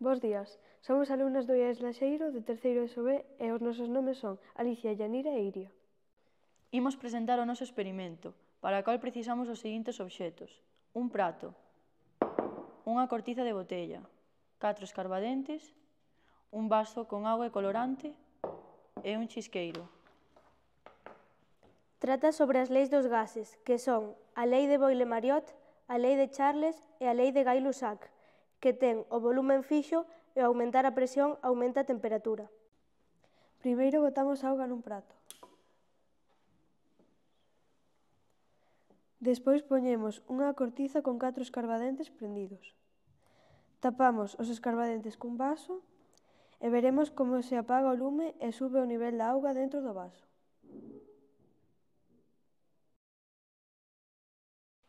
Bos días, somos alumnas do IES Laxeiro de terceiro SOB e os nosos nomes son Alicia, Yanira e Iria. Imos presentar o noso experimento, para o cal precisamos os seguintes obxetos. Un prato, unha cortiza de botella, catro escarbadentes, un vaso con auga e colorante e un chisqueiro. Trata sobre as leis dos gases, que son a lei de Boyle-Mariot, a lei de Charles e a lei de Gay-Lussac que ten o volumen fixo e ao aumentar a presión aumenta a temperatura. Primeiro botamos auga nun prato. Despois poñemos unha cortiza con catro escarbadentes prendidos. Tapamos os escarbadentes cun vaso e veremos como se apaga o lume e sube o nivel da auga dentro do vaso.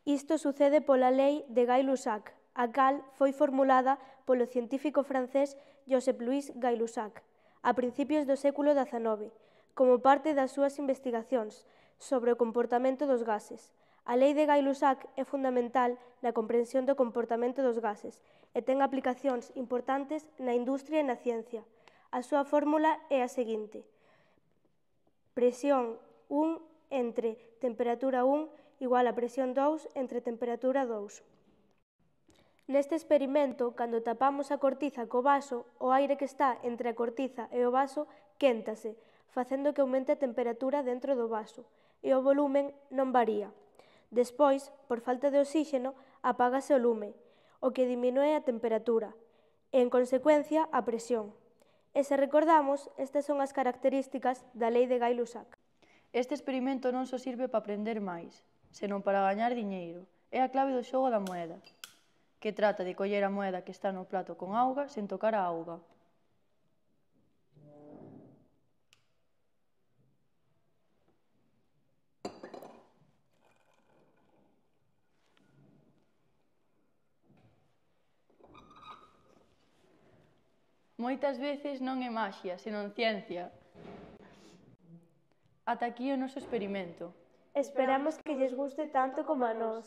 Isto sucede pola lei de Gay-Lussac, a cal foi formulada polo científico francés Joseph-Louis Gay-Lussac a principios do século XIX, como parte das súas investigacións sobre o comportamento dos gases. A lei de Gay-Lussac é fundamental na comprensión do comportamento dos gases e ten aplicacións importantes na industria e na ciencia. A súa fórmula é a seguinte. Presión 1 entre temperatura 1 igual a presión 2 entre temperatura 2. Neste experimento, cando tapamos a cortiza co vaso, o aire que está entre a cortiza e o vaso quéntase, facendo que aumente a temperatura dentro do vaso, e o volumen non varía. Despois, por falta de oxígeno, apágase o lume, o que diminúe a temperatura, e, en consecuencia, a presión. E se recordamos, estas son as características da lei de Gay-Lussac. Este experimento non só sirve para aprender máis, senón para gañar diñeiro. É a clave do xogo da moeda que trata de coller a moeda que está no plato con auga sen tocar a auga. Moitas veces non é maxia, senón ciencia. Ata aquí o noso experimento. Esperamos que lles guste tanto como a nós.